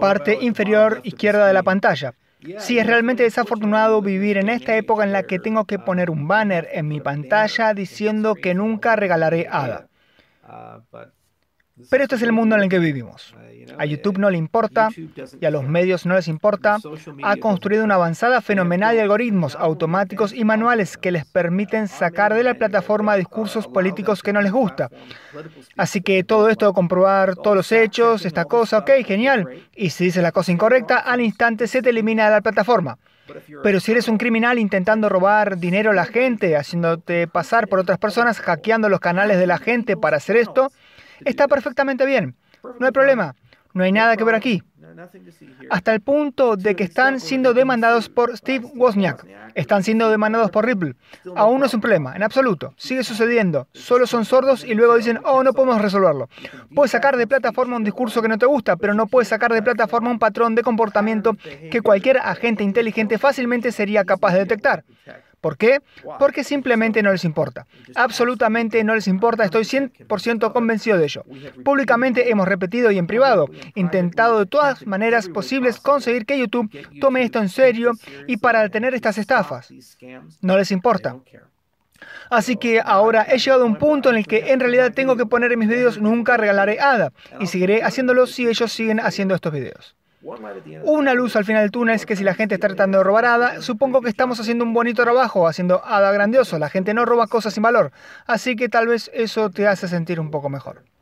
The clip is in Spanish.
parte inferior izquierda de la pantalla. Sí, es realmente desafortunado vivir en esta época en la que tengo que poner un banner en mi pantalla diciendo que nunca regalaré ADA. Pero este es el mundo en el que vivimos. A YouTube no le importa y a los medios no les importa. Ha construido una avanzada fenomenal de algoritmos automáticos y manuales que les permiten sacar de la plataforma discursos políticos que no les gusta. Así que todo esto de comprobar todos los hechos, esta cosa, ok, genial. Y si dices la cosa incorrecta, al instante se te elimina de la plataforma. Pero si eres un criminal intentando robar dinero a la gente, haciéndote pasar por otras personas, hackeando los canales de la gente para hacer esto, Está perfectamente bien, no hay problema, no hay nada que ver aquí. Hasta el punto de que están siendo demandados por Steve Wozniak, están siendo demandados por Ripple. Aún no es un problema, en absoluto, sigue sucediendo. Solo son sordos y luego dicen, oh, no podemos resolverlo. Puedes sacar de plataforma un discurso que no te gusta, pero no puedes sacar de plataforma un patrón de comportamiento que cualquier agente inteligente fácilmente sería capaz de detectar. ¿Por qué? Porque simplemente no les importa. Absolutamente no les importa, estoy 100% convencido de ello. Públicamente hemos repetido y en privado, intentado de todas maneras posibles conseguir que YouTube tome esto en serio y para detener estas estafas. No les importa. Así que ahora he llegado a un punto en el que en realidad tengo que poner en mis videos nunca regalaré ADA y seguiré haciéndolo si ellos siguen haciendo estos videos. Una luz al final del túnel es que si la gente está tratando de robar ADA, supongo que estamos haciendo un bonito trabajo, haciendo hada grandioso. La gente no roba cosas sin valor. Así que tal vez eso te hace sentir un poco mejor.